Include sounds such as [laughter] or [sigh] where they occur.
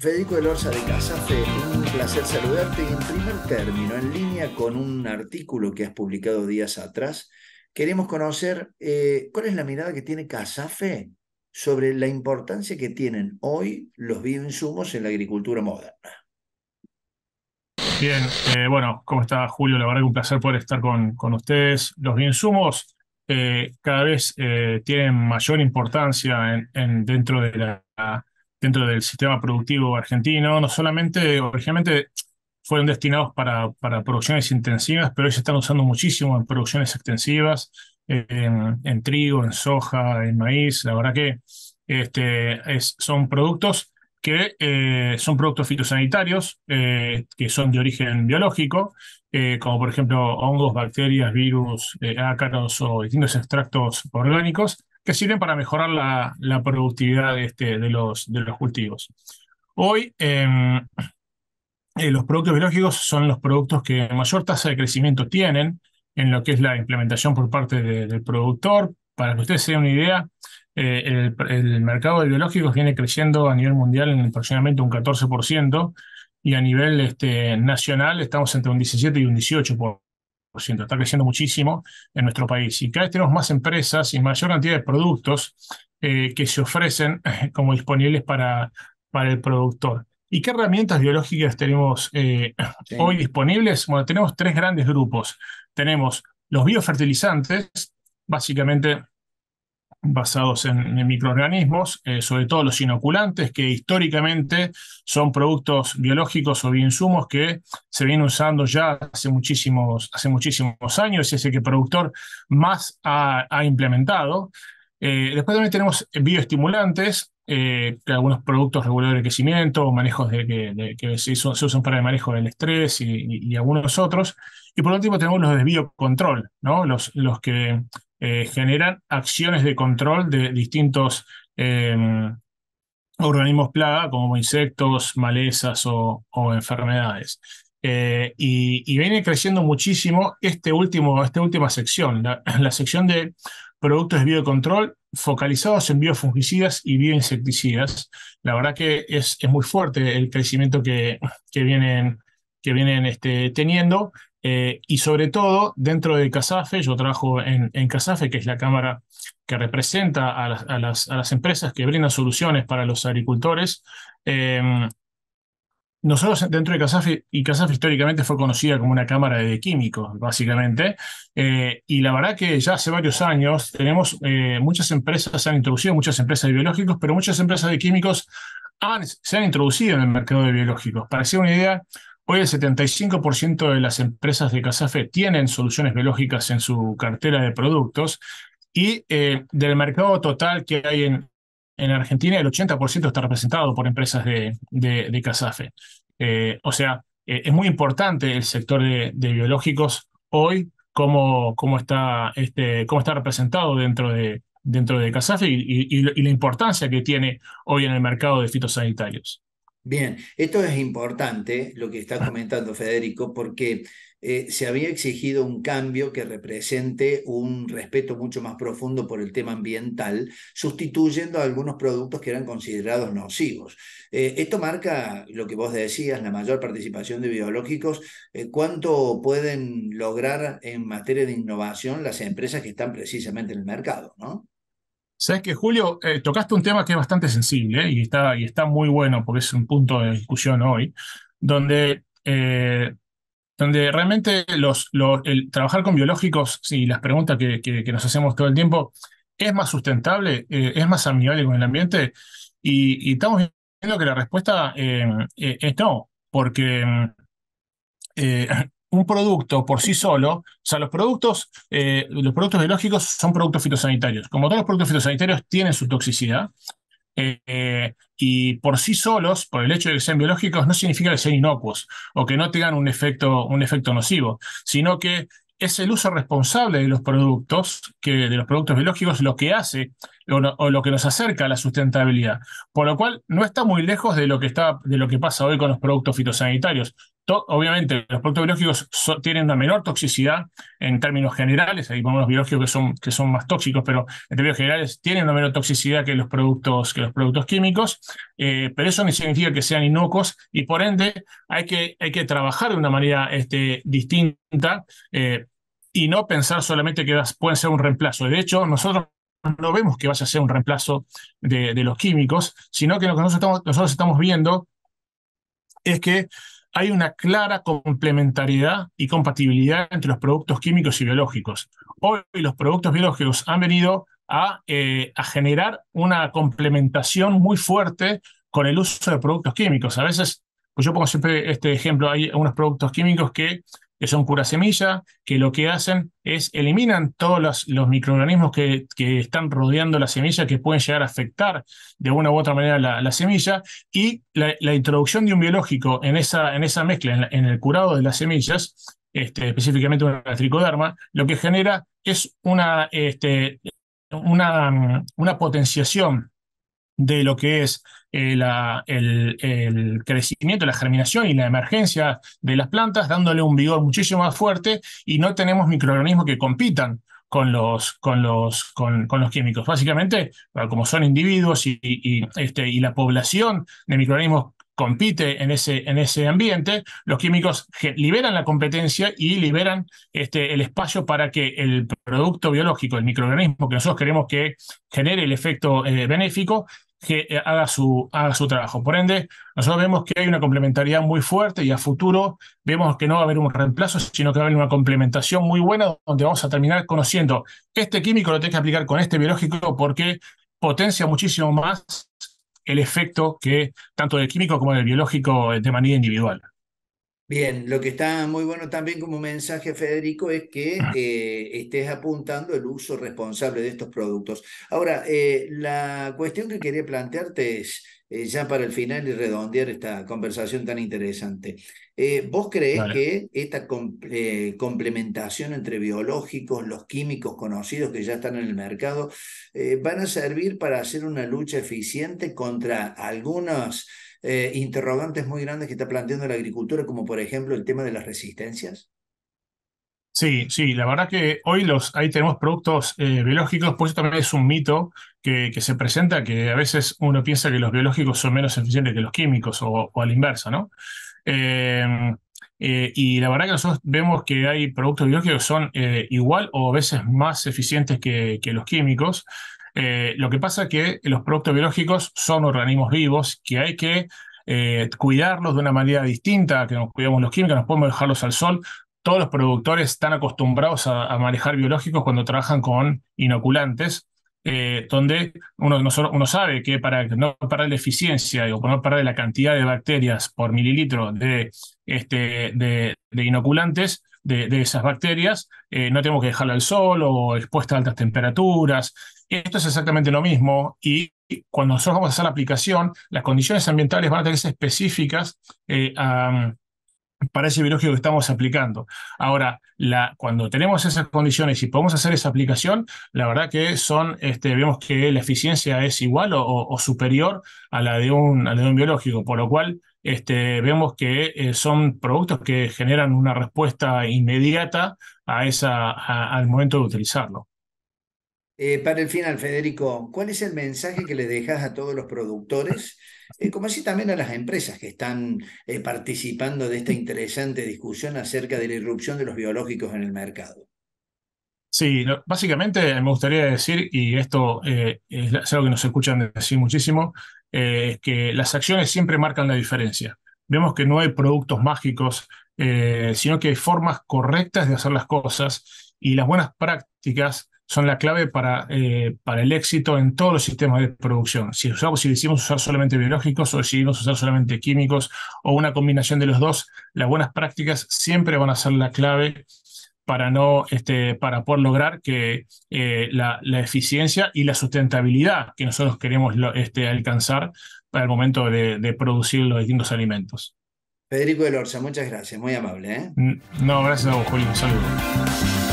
Federico de Orza de Casafe, un placer saludarte y en primer término, en línea con un artículo que has publicado días atrás, queremos conocer eh, cuál es la mirada que tiene Casafe sobre la importancia que tienen hoy los bioinsumos en la agricultura moderna. Bien, eh, bueno, ¿cómo está Julio? La verdad que un placer poder estar con, con ustedes. Los bioinsumos eh, cada vez tienen mayor importancia en, dentro de la dentro del sistema productivo argentino, no solamente originalmente fueron destinados para, producciones intensivas, pero hoy se están usando muchísimo en producciones extensivas, en, trigo, en soja, en maíz. La verdad que este, es, son productos que eh, son productos fitosanitarios, eh, que son de origen biológico, eh, como por ejemplo hongos, bacterias, virus, ácaros o distintos extractos orgánicos, que sirven para mejorar la, la productividad de, este, de, los, de los cultivos. Hoy, em, eh, los productos biológicos son los productos que mayor tasa de crecimiento tienen en lo que es la implementación por parte del productor. Para que ustedes se den una idea, eh, el, mercado de biológicos viene creciendo a nivel mundial en aproximadamente un 14% y a nivel este, nacional estamos entre un 17 y un 18% está creciendo muchísimo en nuestro país. Y cada vez tenemos más empresas y mayor cantidad de productos eh, que se ofrecen [laughs] como disponibles para, para el productor. ¿Y qué herramientas biológicas tenemos eh, [clears throat] hoy disponibles? Bueno, tenemos tres grandes grupos. Tenemos los biofertilizantes, básicamente basados en, microorganismos, eh, sobre todo los inoculantes, que históricamente son productos biológicos o bioinsumos que se vienen usando ya hace muchísimos, hace muchísimos años y es el que el productor más ha, implementado. Eh, después también tenemos bioestimulantes, eh, algunos productos reguladores de crecimiento, manejos de, que se, usan para el manejo del estrés y, algunos otros. Y por último tenemos los de biocontrol, ¿no? los, los que eh, generan acciones de control de distintos em, organismos plaga, como insectos, malezas o, enfermedades. Eh, y, viene creciendo muchísimo este último, esta última sección, [laughs] la, sección de productos de biocontrol focalizados en biofungicidas y bioinsecticidas. La verdad que es, es muy fuerte el crecimiento que, que vienen, que vienen este, teniendo eh, y sobre todo, dentro de CASAFE, yo trabajo en, CASAFE, que es la cámara que representa a las, a las, empresas que brindan soluciones para los agricultores. Em, nosotros dentro de CASAFE, y CASAFE históricamente fue conocida como una cámara de químicos, básicamente, eh, y la verdad que ya hace varios años tenemos eh, muchas empresas, se han introducido muchas empresas de biológicos, pero muchas empresas de químicos se han introducido en el mercado de biológicos. Para hacer una idea, Hoy pues el 75% de las empresas de Casafe tienen soluciones biológicas en su cartera de productos y eh, del mercado total que hay en, Argentina, el 80% está representado por empresas de, Casafe. Eh, o sea, eh, es muy importante el sector de, biológicos hoy, cómo, cómo, está, este, cómo está representado dentro de, dentro de Casafe y, y, la importancia que tiene hoy en el mercado de fitosanitarios. Bien, esto es importante lo que está ah. comentando Federico, porque eh, se había exigido un cambio que represente un respeto mucho más profundo por el tema ambiental, sustituyendo a algunos productos que eran considerados nocivos. Eh, esto marca lo que vos decías, la mayor participación de biológicos. Eh, ¿Cuánto pueden lograr en materia de innovación las empresas que están precisamente en el mercado? ¿no? Sabes que, Julio, eh, tocaste un tema que es bastante sensible ¿eh? y, está, y está muy bueno porque es un punto de discusión hoy, donde, eh, donde realmente los, el trabajar con biológicos y las preguntas que, nos hacemos todo el tiempo, ¿es más sustentable? ¿Es más amigable con el ambiente? Y, estamos viendo que la respuesta es no, porque un producto por sí solo, o sea, los productos, eh, los productos biológicos son productos fitosanitarios. Como todos los productos fitosanitarios tienen su toxicidad, eh, y por sí solos, por el hecho de que sean biológicos, no significa que sean inocuos o que no tengan un efecto, un efecto nocivo, sino que es el uso responsable de los productos, que, de los productos biológicos, lo que hace o, lo que nos acerca a la sustentabilidad. Por lo cual, no está muy lejos de lo, que está, de lo que pasa hoy con los productos fitosanitarios obviamente, los productos biológicos tienen una menor toxicidad en términos generales, hay los biológicos que son, que son más tóxicos, pero en términos generales tienen una menor toxicidad que los productos, que los productos químicos, eh, pero eso no significa que sean inocuos y por ende hay que, hay que trabajar de una manera este, distinta eh, y no pensar solamente que pueden ser un reemplazo. De hecho, nosotros no vemos que vaya a ser un reemplazo de, los químicos, sino que lo que nosotros estamos viendo es que hay una clara complementariedad y compatibilidad entre los productos químicos y biológicos. Hoy los productos biológicos han venido eh, a, generar una complementación muy fuerte con el uso de productos químicos. A veces, pues yo pongo siempre este ejemplo, hay unos productos químicos que que son cura semilla, que lo que hacen es eliminan todos los, microorganismos que, están rodeando la semilla, que pueden llegar a afectar de una u otra manera la, semilla, y la, introducción de un biológico en esa, en esa mezcla, en, el curado de las semillas, este, específicamente una tricoderma, lo que genera es una, este, una, una potenciación de lo que es eh, el, crecimiento, la germinación y la emergencia de las plantas, dándole un vigor muchísimo más fuerte y no tenemos microorganismos que compitan con los, con los, con, los químicos. Básicamente, ah, como son individuos y, este, y la población de microorganismos compite en ese, en ese ambiente, los químicos liberan la competencia y liberan este, el espacio para que el producto biológico, el microorganismo que nosotros queremos que genere el efecto eh, benéfico, que eh, haga su, haga su trabajo. Por ende, nosotros vemos que hay una complementariedad muy fuerte y a futuro vemos que no va a haber un reemplazo, sino que va a haber una complementación muy buena donde vamos a terminar conociendo este químico lo tenés que aplicar con este biológico porque potencia muchísimo más el efecto que tanto del químico como del biológico eh, de manera individual. Bien, lo que está muy bueno también como mensaje, Federico, es que ah. eh, estés apuntando el uso responsable de estos productos. Ahora, eh, la cuestión que quería plantearte es, eh, ya para el final y redondear esta conversación tan interesante, ¿vos crees que esta complementación entre biológicos, los químicos conocidos que ya están en el mercado, van a servir para hacer una lucha eficiente contra algunos eh, interrogantes muy grandes que está planteando la agricultura, como por ejemplo el tema de las resistencias? Sí, sí, la verdad que hoy los, ahí tenemos productos eh, biológicos, pues eso también es un mito que, se presenta, que a veces uno piensa que los biológicos son menos eficientes que los químicos o, al inverso, ¿no? Em, eh, y la verdad que nosotros vemos que hay productos biológicos que son igual o a veces más eficientes que los químicos. Eh, lo que pasa es que los productos biológicos son organismos vivos que hay que eh, cuidarlos de una manera distinta, que nos cuidamos los químicos, nos podemos dejarlos al sol. Todos los productores están acostumbrados a, manejar biológicos cuando trabajan con inoculantes, eh, donde uno, sabe que para no perder la eficiencia o para no perder la cantidad de bacterias por mililitro de este, inoculantes, de, esas bacterias, eh, no tenemos que dejarla al sol o expuesta a altas temperaturas. Esto es exactamente lo mismo y cuando nosotros vamos a hacer la aplicación, las condiciones ambientales van a tener ser específicas eh, para ese biológico que estamos aplicando. Ahora, cuando tenemos esas condiciones y podemos hacer esa aplicación, la verdad que son, este, vemos que la eficiencia es igual o, superior a la de un, a la de un biológico, por lo cual este, vemos que eh, son productos que generan una respuesta inmediata a esa, al momento de utilizarlo. Eh, para el final, Federico, ¿cuál es el mensaje que le dejas a todos los productores, eh, como así también a las empresas que están participando de esta interesante discusión acerca de la irrupción de los biológicos en el mercado? Sí, básicamente me gustaría decir, y esto es algo que nos escuchan decir muchísimo, es eh, que las acciones siempre marcan la diferencia. Vemos que no hay productos mágicos, eh, sino que hay formas correctas de hacer las cosas y las buenas prácticas son la clave para, eh, para el éxito en todos los sistemas de producción. Si, usamos, si decidimos usar solamente biológicos o decidimos usar solamente químicos o una combinación de los dos, las buenas prácticas siempre van a ser la clave para, no, este, para poder lograr que, eh, la, la, eficiencia y la sustentabilidad que nosotros queremos este, alcanzar para el momento de, producir los distintos alimentos. Federico de Lorza, muchas gracias, muy amable. ¿eh? No, gracias a vos, Julio, Saludos.